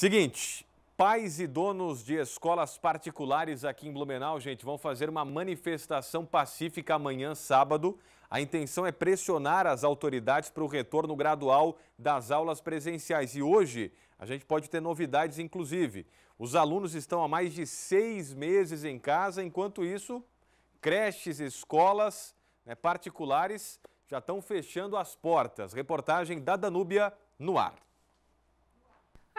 Seguinte, pais e donos de escolas particulares aqui em Blumenau, gente, vão fazer uma manifestação pacífica amanhã, sábado. A intenção é pressionar as autoridades para o retorno gradual das aulas presenciais. E hoje a gente pode ter novidades, inclusive. Os alunos estão há mais de seis meses em casa, enquanto isso, creches, escolas né, particulares já estão fechando as portas. Reportagem da Danúbia no ar.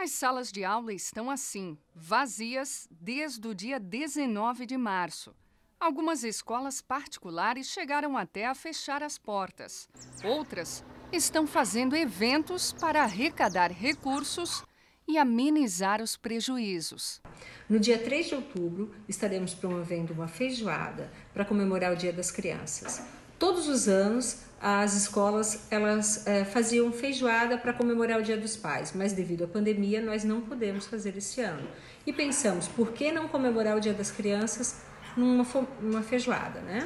As salas de aula estão assim, vazias desde o dia 19 de março. Algumas escolas particulares chegaram até a fechar as portas. Outras estão fazendo eventos para arrecadar recursos e amenizar os prejuízos. No dia 3 de outubro, estaremos promovendo uma feijoada para comemorar o Dia das Crianças todos os anos as escolas elas é, faziam feijoada para comemorar o Dia dos Pais, mas devido à pandemia nós não podemos fazer esse ano. E pensamos, por que não comemorar o Dia das Crianças numa, numa feijoada, né?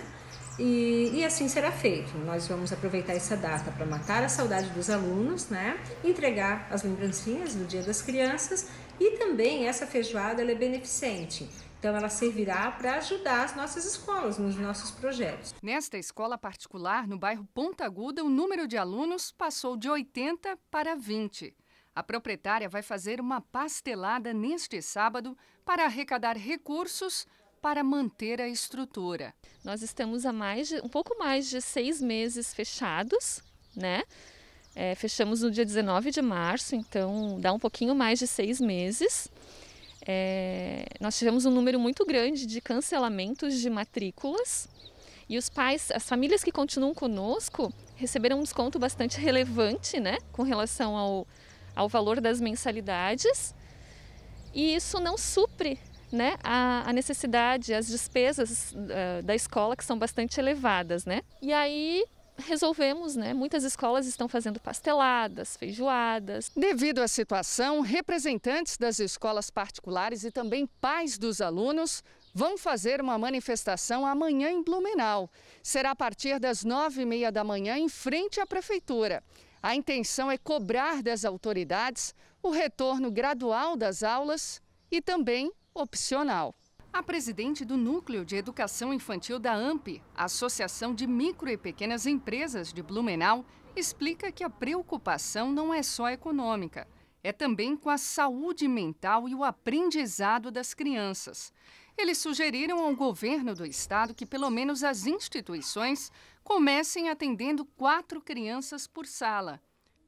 E, e, assim será feito. Nós vamos aproveitar essa data para matar a saudade dos alunos, né? Entregar as lembrancinhas do Dia das Crianças e também essa feijoada é beneficente. Então, ela servirá para ajudar as nossas escolas nos nossos projetos. Nesta escola particular, no bairro Ponta Aguda, o número de alunos passou de 80 para 20. A proprietária vai fazer uma pastelada neste sábado para arrecadar recursos para manter a estrutura. Nós estamos há mais de, um pouco mais de seis meses fechados, né? É, fechamos no dia 19 de março, então dá um pouquinho mais de seis meses é, nós tivemos um número muito grande de cancelamentos de matrículas e os pais, as famílias que continuam conosco, receberam um desconto bastante relevante, né, com relação ao, ao valor das mensalidades. E isso não supre né, a, a necessidade, as despesas uh, da escola, que são bastante elevadas, né? E aí resolvemos, né? Muitas escolas estão fazendo pasteladas, feijoadas. Devido à situação, representantes das escolas particulares e também pais dos alunos vão fazer uma manifestação amanhã em Blumenau. Será a partir das nove e meia da manhã em frente à prefeitura. A intenção é cobrar das autoridades o retorno gradual das aulas e também opcional. A presidente do Núcleo de Educação Infantil da AMP, Associação de Micro e Pequenas Empresas de Blumenau, explica que a preocupação não é só econômica, é também com a saúde mental e o aprendizado das crianças. Eles sugeriram ao governo do estado que pelo menos as instituições comecem atendendo quatro crianças por sala,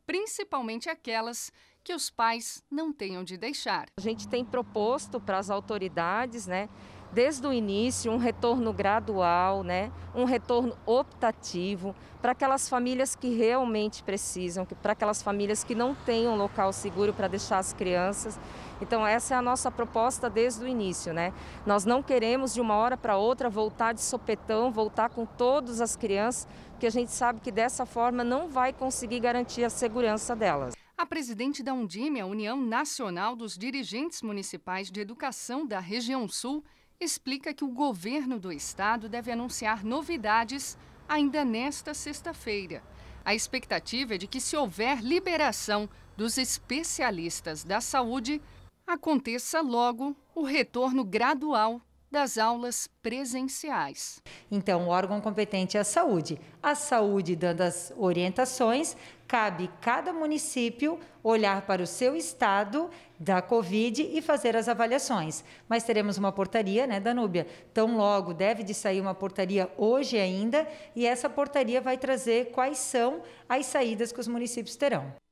principalmente aquelas que os pais não tenham de deixar. A gente tem proposto para as autoridades, né, desde o início, um retorno gradual, né, um retorno optativo para aquelas famílias que realmente precisam, para aquelas famílias que não têm um local seguro para deixar as crianças. Então essa é a nossa proposta desde o início, né? Nós não queremos de uma hora para outra voltar de sopetão, voltar com todas as crianças, porque a gente sabe que dessa forma não vai conseguir garantir a segurança delas. A presidente da Undime, a União Nacional dos Dirigentes Municipais de Educação da Região Sul, explica que o governo do estado deve anunciar novidades ainda nesta sexta-feira. A expectativa é de que, se houver liberação dos especialistas da saúde, aconteça logo o retorno gradual das aulas presenciais. Então, o órgão competente é a saúde. A saúde dando as orientações, cabe cada município olhar para o seu estado da Covid e fazer as avaliações. Mas teremos uma portaria, né, Danúbia? Tão logo deve de sair uma portaria hoje ainda, e essa portaria vai trazer quais são as saídas que os municípios terão.